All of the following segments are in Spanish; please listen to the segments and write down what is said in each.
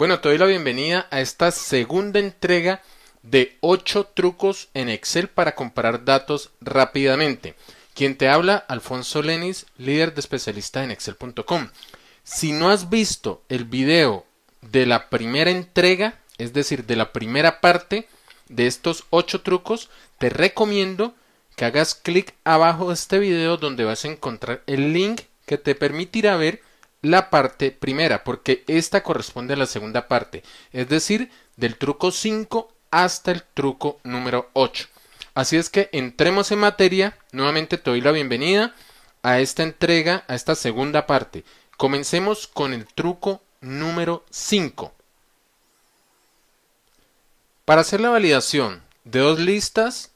Bueno, te doy la bienvenida a esta segunda entrega de 8 trucos en Excel para comparar datos rápidamente. Quien te habla, Alfonso Lenis, líder de especialista en Excel.com. Si no has visto el video de la primera entrega, es decir, de la primera parte de estos 8 trucos, te recomiendo que hagas clic abajo de este video donde vas a encontrar el link que te permitirá ver la parte primera, porque esta corresponde a la segunda parte, es decir, del truco 5 hasta el truco número 8. Así es que entremos en materia, nuevamente te doy la bienvenida a esta entrega, a esta segunda parte. Comencemos con el truco número 5. Para hacer la validación de dos listas,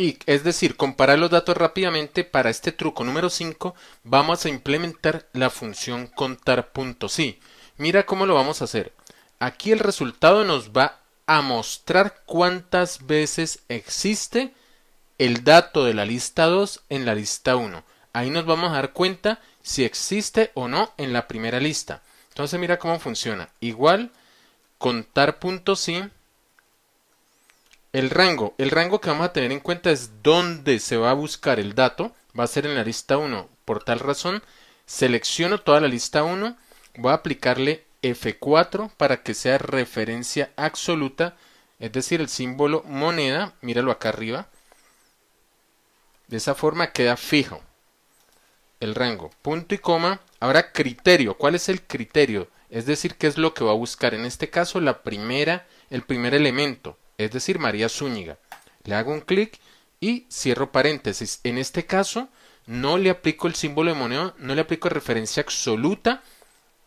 y es decir, comparar los datos rápidamente para este truco número 5 vamos a implementar la función contar.si. Mira cómo lo vamos a hacer. Aquí el resultado nos va a mostrar cuántas veces existe el dato de la lista 2 en la lista 1. Ahí nos vamos a dar cuenta si existe o no en la primera lista. Entonces mira cómo funciona. Igual contar.si el rango, el rango que vamos a tener en cuenta es dónde se va a buscar el dato, va a ser en la lista 1. Por tal razón, selecciono toda la lista 1, voy a aplicarle F4 para que sea referencia absoluta, es decir, el símbolo moneda, míralo acá arriba. De esa forma queda fijo el rango. Punto y coma. Ahora criterio. ¿Cuál es el criterio? Es decir, qué es lo que va a buscar. En este caso, la primera, el primer elemento es decir, María Zúñiga. Le hago un clic y cierro paréntesis. En este caso, no le aplico el símbolo de moneda, no le aplico referencia absoluta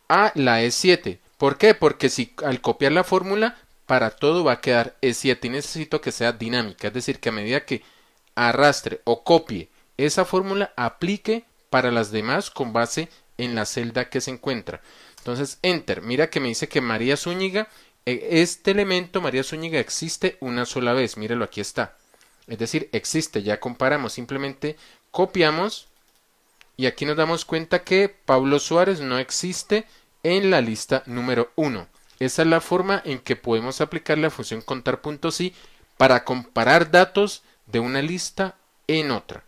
a la E7. ¿Por qué? Porque si al copiar la fórmula para todo va a quedar E7 y necesito que sea dinámica, es decir, que a medida que arrastre o copie esa fórmula aplique para las demás con base en la celda que se encuentra. Entonces, enter, mira que me dice que María Zúñiga e, este elemento María Zúñiga existe una sola vez, mírelo, aquí está. Es decir, existe, ya comparamos, simplemente copiamos y aquí nos damos cuenta que Pablo Suárez no existe en la lista número 1. Esa es la forma en que podemos aplicar la función contar.si para comparar datos de una lista en otra.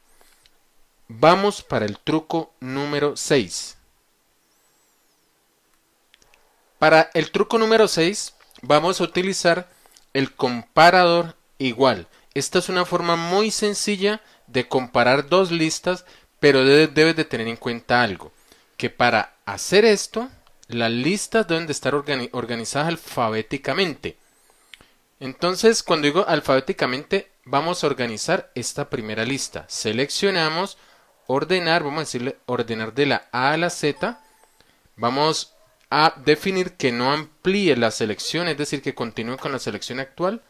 Vamos para el truco número 6. Para el truco número 6 vamos a utilizar el comparador igual. Esta es una forma muy sencilla de comparar dos listas, pero debes de tener en cuenta algo, que para hacer esto, las listas deben de estar organizadas alfabéticamente. Entonces, cuando digo alfabéticamente, vamos a organizar esta primera lista. Seleccionamos ordenar, vamos a decirle ordenar de la A a la Z. Vamos a definir que no amplíe la selección, es decir, que continúe con la selección actual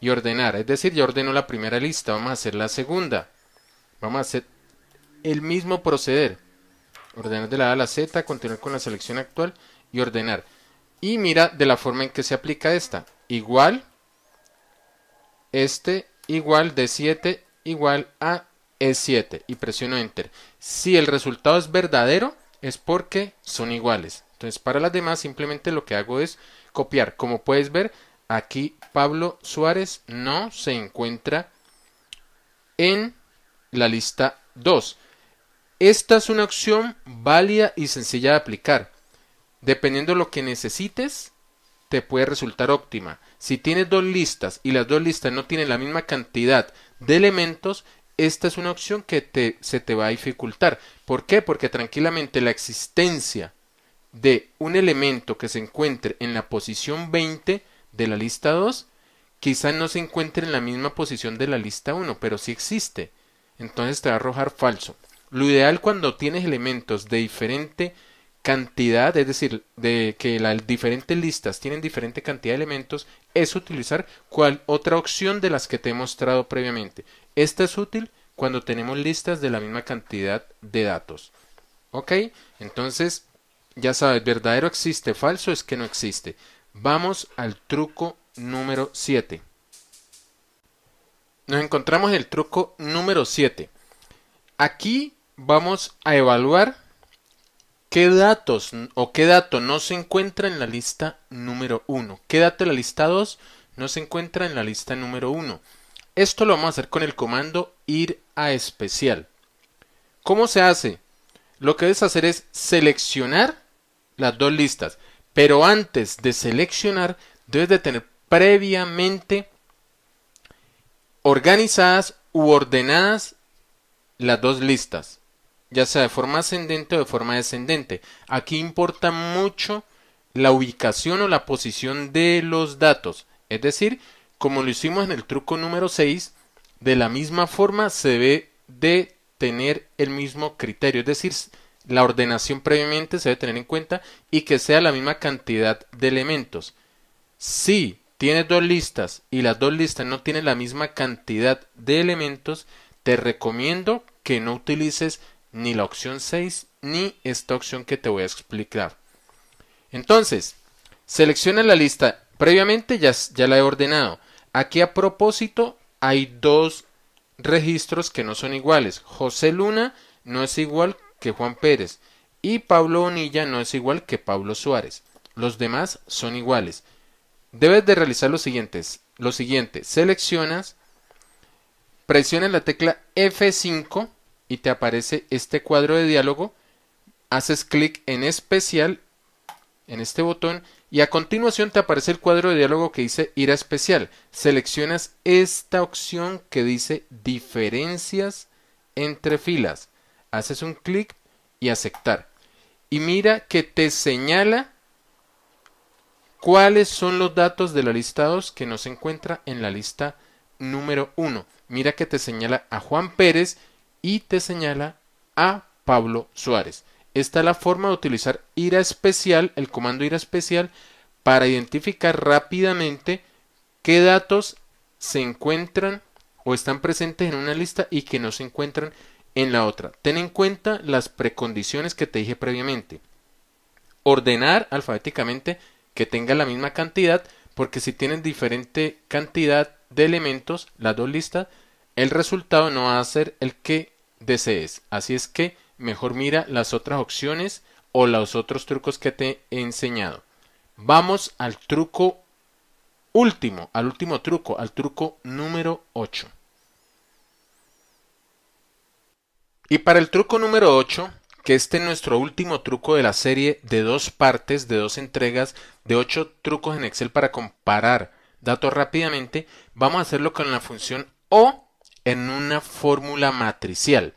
y ordenar. Es decir, ya ordeno la primera lista, vamos a hacer la segunda. Vamos a hacer el mismo proceder. Ordenar de la A a la Z, continuar con la selección actual y ordenar. Y mira de la forma en que se aplica esta. Igual, este igual de 7 igual a E7 y presiono Enter. Si el resultado es verdadero, es porque son iguales. Entonces, para las demás, simplemente lo que hago es copiar. Como puedes ver, aquí Pablo Suárez no se encuentra en la lista 2. Esta es una opción válida y sencilla de aplicar. Dependiendo de lo que necesites, te puede resultar óptima. Si tienes dos listas y las dos listas no tienen la misma cantidad de elementos, esta es una opción que se te va a dificultar. ¿Por qué? Porque tranquilamente la existencia de un elemento que se encuentre en la posición 20 de la lista 2, quizá no se encuentre en la misma posición de la lista 1, pero si existe. Entonces te va a arrojar falso. Lo ideal cuando tienes elementos de diferente cantidad, es decir, de que las diferentes listas tienen diferente cantidad de elementos, es utilizar cual otra opción de las que te he mostrado previamente. Esta es útil cuando tenemos listas de la misma cantidad de datos. ¿Ok? Entonces, ya sabes, verdadero existe, falso es que no existe. Vamos al truco número 7. Nos encontramos en el truco número 7. Aquí vamos a evaluar qué datos o qué dato no se encuentra en la lista número 1. ¿Qué dato de la lista 2 no se encuentra en la lista número 1? Esto lo vamos a hacer con el comando ir a especial. ¿Cómo se hace? Lo que debes hacer es seleccionar las dos listas. Pero antes de seleccionar, debes de tener previamente organizadas u ordenadas las dos listas, ya sea de forma ascendente o de forma descendente. Aquí importa mucho la ubicación o la posición de los datos. Es decir, como lo hicimos en el truco número 6, de la misma forma se debe de tener el mismo criterio. Es decir, la ordenación previamente se debe tener en cuenta y que sea la misma cantidad de elementos. Si tienes dos listas y las dos listas no tienen la misma cantidad de elementos, te recomiendo que no utilices ni la opción 6 ni esta opción que te voy a explicar. Entonces, selecciona la lista. Previamente ya, ya la he ordenado. Aquí a propósito hay dos registros que no son iguales. José Luna no es igual que Juan Pérez y Pablo Onilla no es igual que Pablo Suárez. Los demás son iguales. Debes de realizar lo siguientes. Lo siguiente, seleccionas, presionas la tecla F5 y te aparece este cuadro de diálogo. Haces clic en especial, en este botón, y a continuación te aparece el cuadro de diálogo que dice ir a especial. Seleccionas esta opción que dice diferencias entre filas haces un clic y aceptar. Y mira que te señala cuáles son los datos de la lista 2 que no se encuentra en la lista número 1. Mira que te señala a Juan Pérez y te señala a Pablo Suárez. Esta es la forma de utilizar ira especial, el comando ira especial, para identificar rápidamente qué datos se encuentran o están presentes en una lista y que no se encuentran en la otra. Ten en cuenta las precondiciones que te dije previamente. Ordenar alfabéticamente que tenga la misma cantidad, porque si tienes diferente cantidad de elementos, las dos listas, el resultado no va a ser el que desees. Así es que mejor mira las otras opciones o los otros trucos que te he enseñado. Vamos al truco último, al último truco, al truco número 8. Y para el truco número 8, que este es nuestro último truco de la serie de dos partes, de dos entregas, de 8 trucos en Excel para comparar datos rápidamente, vamos a hacerlo con la función O en una fórmula matricial.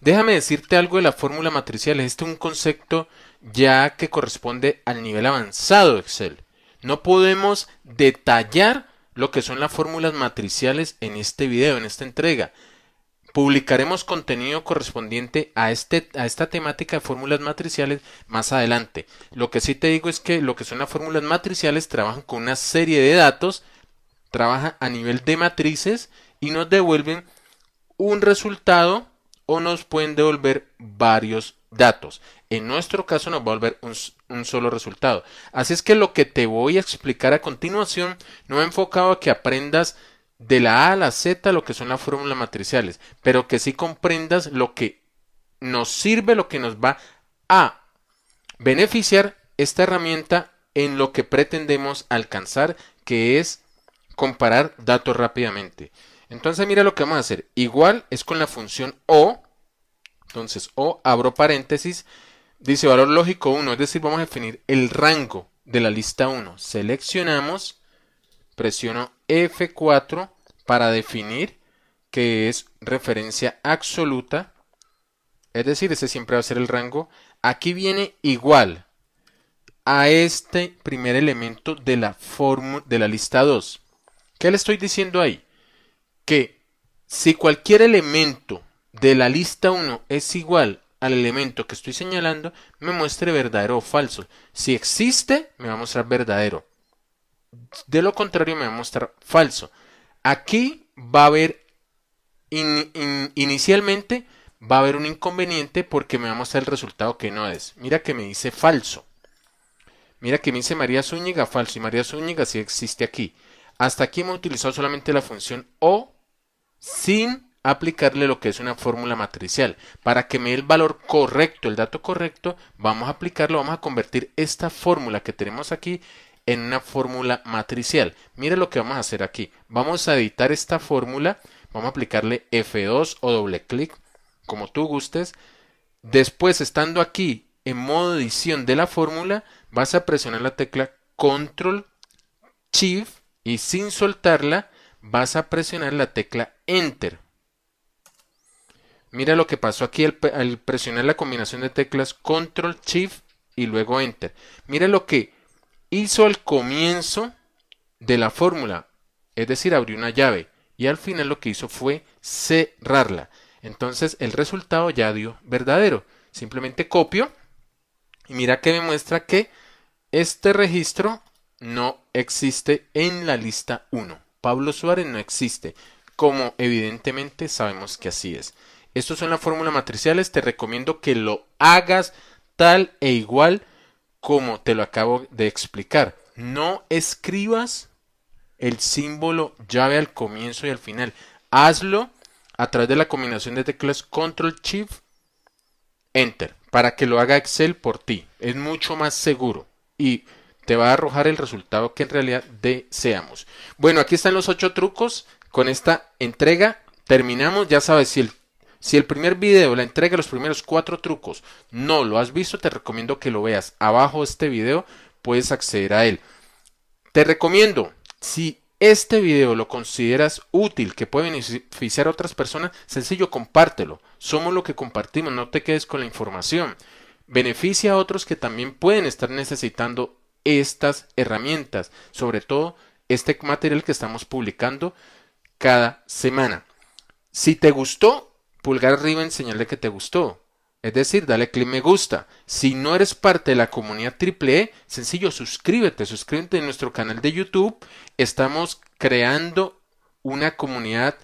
Déjame decirte algo de la fórmula matricial. Este es un concepto ya que corresponde al nivel avanzado de Excel. No podemos detallar lo que son las fórmulas matriciales en este video, en esta entrega. Publicaremos contenido correspondiente a, este, a esta temática de fórmulas matriciales más adelante. Lo que sí te digo es que lo que son las fórmulas matriciales trabajan con una serie de datos, trabajan a nivel de matrices y nos devuelven un resultado o nos pueden devolver varios datos. En nuestro caso nos va a volver un, un, solo resultado. Así es que lo que te voy a explicar a continuación no he enfocado a que aprendas de la A a la Z lo que son las fórmulas matriciales, pero que sí comprendas lo que nos sirve, lo que nos va a beneficiar esta herramienta en lo que pretendemos alcanzar, que es comparar datos rápidamente. Entonces mira lo que vamos a hacer. Igual es con la función O. Entonces O, abro paréntesis, dice valor lógico 1, es decir, vamos a definir el rango de la lista 1. Seleccionamos, presiono F4 para definir que es referencia absoluta, es decir, ese siempre va a ser el rango. Aquí viene igual a este primer elemento de la, de la lista 2. ¿Qué le estoy diciendo ahí? Que si cualquier elemento de la lista 1 es igual al elemento que estoy señalando, me muestre verdadero o falso. Si existe, me va a mostrar verdadero. De lo contrario me va a mostrar falso. Aquí va a haber inicialmente va a haber un inconveniente porque me va a mostrar el resultado que no es. Mira que me dice falso. Mira que me dice María Zúñiga falso y María Zúñiga sí existe aquí. Hasta aquí hemos utilizado solamente la función o sin aplicarle lo que es una fórmula matricial. Para que me dé el valor correcto, el dato correcto, vamos a aplicarlo, vamos a convertir esta fórmula que tenemos aquí en una fórmula matricial. Mire lo que vamos a hacer aquí. Vamos a editar esta fórmula, vamos a aplicarle F2 o doble clic, como tú gustes. Después, estando aquí en modo edición de la fórmula, vas a presionar la tecla Control Shift y sin soltarla vas a presionar la tecla Enter. Mira lo que pasó aquí al, al presionar la combinación de teclas Control Shift y luego Enter. Mira lo que hizo el comienzo de la fórmula, es decir, abrió una llave y al final lo que hizo fue cerrarla. Entonces el resultado ya dio verdadero. Simplemente copio y mira que me muestra que este registro no existe en la lista 1. Pablo Suárez no existe, como evidentemente sabemos que así es. Estos son las fórmulas matriciales, te recomiendo que lo hagas tal e igual como te lo acabo de explicar. No escribas el símbolo llave al comienzo y al final. Hazlo a través de la combinación de teclas Control Shift Enter para que lo haga Excel por ti. Es mucho más seguro y te va a arrojar el resultado que en realidad deseamos. Bueno, aquí están los ocho trucos. Con esta entrega terminamos. Ya sabes, si el si el primer video, la entrega de los primeros cuatro trucos, no lo has visto, te recomiendo que lo veas. Abajo de este video puedes acceder a él. Te recomiendo, si este video lo consideras útil, que puede beneficiar a otras personas, sencillo, compártelo. Somos lo que compartimos, no te quedes con la información. Beneficia a otros que también pueden estar necesitando estas herramientas, sobre todo este material que estamos publicando cada semana. Si te gustó, Pulgar arriba en señal de que te gustó. Es decir, dale clic me gusta. Si no eres parte de la comunidad E, sencillo, suscríbete, suscríbete en nuestro canal de YouTube. Estamos creando una comunidad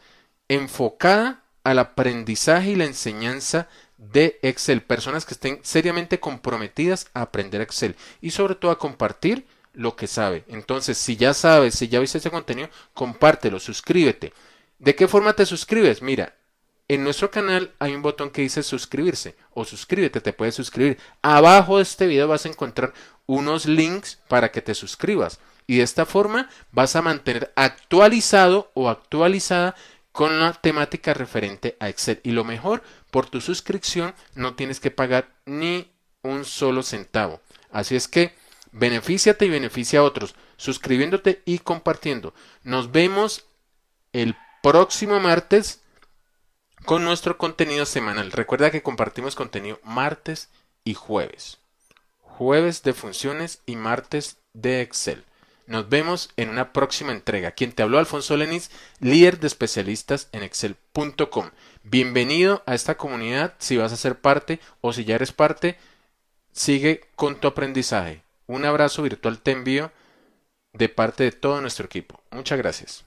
enfocada al aprendizaje y la enseñanza de Excel. Personas que estén seriamente comprometidas a aprender Excel y sobre todo a compartir lo que sabe. Entonces, si ya sabes, si ya viste ese contenido, compártelo, suscríbete. ¿De qué forma te suscribes? Mira, en nuestro canal hay un botón que dice suscribirse o suscríbete, te puedes suscribir. Abajo de este video vas a encontrar unos links para que te suscribas y de esta forma vas a mantener actualizado o actualizada con la temática referente a Excel. Y lo mejor, por tu suscripción no tienes que pagar ni un solo centavo. Así es que benefíciate y beneficia a otros suscribiéndote y compartiendo. Nos vemos el próximo martes con nuestro contenido semanal. Recuerda que compartimos contenido martes y jueves. Jueves de funciones y martes de Excel. Nos vemos en una próxima entrega. Quien te habló, Alfonso Lenis, líder de especialistas en Excel.com. Bienvenido a esta comunidad si vas a ser parte o si ya eres parte. Sigue con tu aprendizaje. Un abrazo virtual te envío de parte de todo nuestro equipo. Muchas gracias.